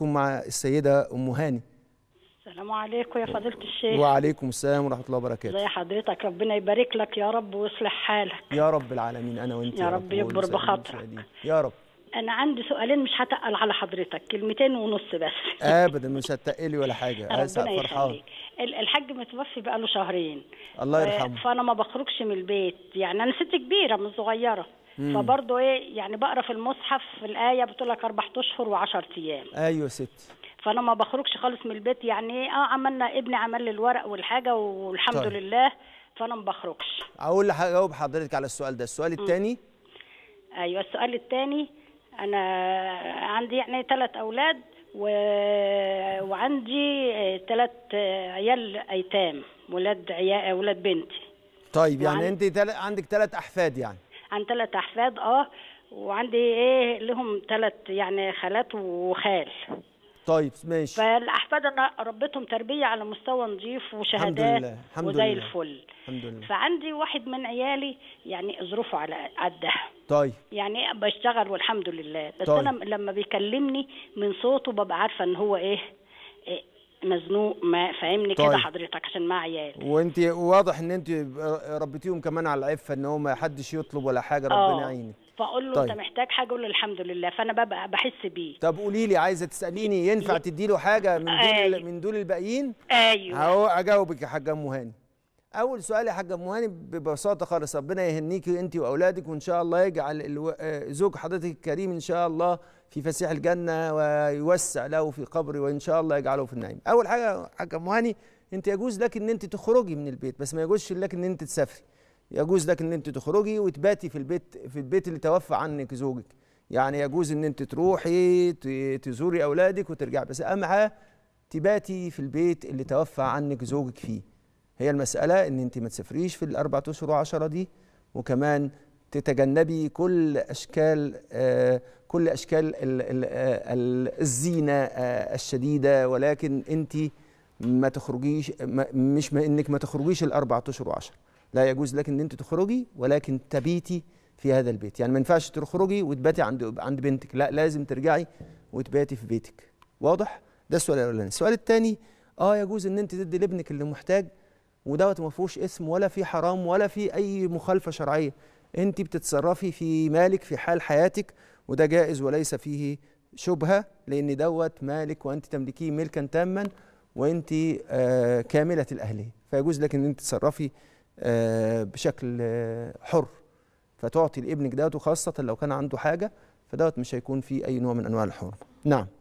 بكم مع السيدة أم هاني السلام عليكم يا فضيلة الشيخ وعليكم السلام ورحمة الله وبركاته زي حضرتك ربنا يبارك لك يا رب ويصلح حالك يا رب العالمين أنا وأنت يا, يا رب يكبر بخاطرك يا رب أنا عندي سؤالين مش هتقل على حضرتك كلمتين ونص بس أبدا مش هتقلي ولا حاجة ربنا يخليك الحاج متوفي بقاله شهرين الله آه، يرحمه فأنا ما بخرجش من البيت يعني أنا ست كبيرة مش صغيرة فبرضه ايه يعني بقرا في المصحف في الايه بتقول لك اربع اشهر و10 ايام ايوه ست فانا ما بخرجش خالص من البيت يعني إيه، اه عملنا ابني عمل لي الورق والحاجه والحمد طيب. لله فانا ما بخرجش اقول لحضرتك حضرتك على السؤال ده السؤال الثاني ايوه السؤال الثاني انا عندي يعني ثلاث اولاد و... وعندي ثلاث عيال ايتام ولاد عيال ولاد بنتي طيب يعني وعن... انت تل... عندك ثلاث احفاد يعني عن ثلاث احفاد اه وعندي ايه لهم ثلاث يعني خالات وخال طيب ماشي فالاحفاد انا ربيتهم تربيه على مستوى نظيف وشهادات الحمد لله. الحمد وزي لله. الفل الحمد لله. فعندي واحد من عيالي يعني ظروفه على قدها طيب يعني بشتغل والحمد لله بس طيب. انا لما بيكلمني من صوته ببقى عارفه ان هو ايه, إيه مزنوق ما فاهمني طيب. كده حضرتك عشان مع عيال وانت واضح ان انت ربيتيهم كمان على العفه ان هو ما حدش يطلب ولا حاجه ربنا آه. يعينك فاقول له طيب. انت محتاج حاجه اقول له الحمد لله فانا ببقى بحس بيه طب قولي لي عايزه تساليني ينفع تدي له حاجه من دول أيوه. من دول الباقيين ايوه اهو اجاوبك يا حاجه ام هاني اول سؤال يا حاجه مهاني ببساطه خالص ربنا يهنيكي انت واولادك وان شاء الله يجعل الو... زوج حضرتك الكريم ان شاء الله في فسيح الجنه ويوسع له في قبره وان شاء الله يجعله في النعيم اول حاجه حاجه مهاني انت يجوز لك ان انت تخرجي من البيت بس ما يجوزش لك ان انت تسافري يجوز لك ان انت تخرجي وتباتي في البيت في البيت اللي توفى عنك زوجك يعني يجوز ان انت تروحي تزوري اولادك وترجعي بس اهم حاجه تباتي في البيت اللي توفى عنك زوجك فيه هي المسألة إن أنت ما تسافريش في الأربع أشهر وعشرة دي وكمان تتجنبي كل أشكال آه، كل أشكال آه، الزينة آه، الشديدة ولكن أنت ما تخرجيش مش ما إنك ما تخرجيش الأربع أشهر وعشرة لا يجوز لك إن أنت تخرجي ولكن تبيتي في هذا البيت يعني ما ينفعش تخرجي وتباتي عند عند بنتك لا لازم ترجعي وتباتي في بيتك واضح ده السؤال الاولاني السؤال الثاني اه يجوز ان انت تدي لابنك اللي محتاج ودوت ما فيهوش اسم ولا في حرام ولا في اي مخالفه شرعيه انت بتتصرفي في مالك في حال حياتك وده جائز وليس فيه شبهه لان دوت مالك وانت تملكيه ملكا تاما وانت آه، كامله الاهليه فيجوز لك ان انت تتصرفي آه، بشكل آه، حر فتعطي لابنك دوت وخاصه لو كان عنده حاجه فدوت مش هيكون فيه اي نوع من انواع الحرمه نعم